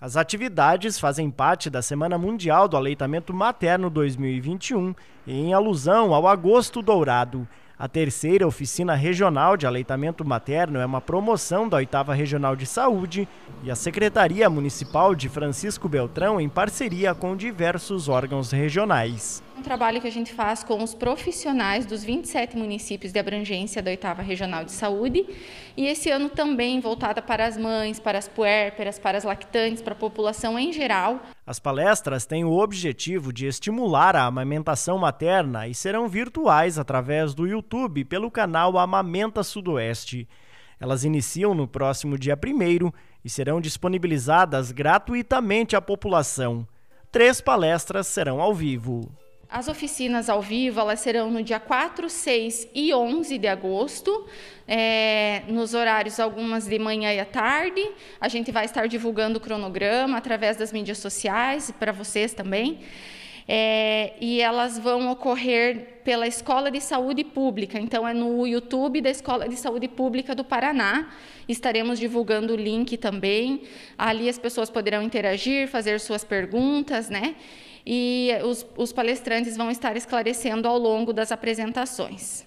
As atividades fazem parte da Semana Mundial do Aleitamento Materno 2021, em alusão ao Agosto Dourado. A terceira oficina regional de aleitamento materno é uma promoção da Oitava Regional de Saúde e a Secretaria Municipal de Francisco Beltrão em parceria com diversos órgãos regionais um trabalho que a gente faz com os profissionais dos 27 municípios de abrangência da oitava regional de saúde e esse ano também voltada para as mães, para as puérperas, para as lactantes, para a população em geral. As palestras têm o objetivo de estimular a amamentação materna e serão virtuais através do YouTube pelo canal Amamenta Sudoeste. Elas iniciam no próximo dia 1 e serão disponibilizadas gratuitamente à população. Três palestras serão ao vivo. As oficinas ao vivo elas serão no dia 4, 6 e 11 de agosto, é, nos horários algumas de manhã e à tarde. A gente vai estar divulgando o cronograma através das mídias sociais para vocês também é, e elas vão ocorrer pela Escola de Saúde Pública. Então, é no YouTube da Escola de Saúde Pública do Paraná. Estaremos divulgando o link também. Ali as pessoas poderão interagir, fazer suas perguntas, né? E os, os palestrantes vão estar esclarecendo ao longo das apresentações.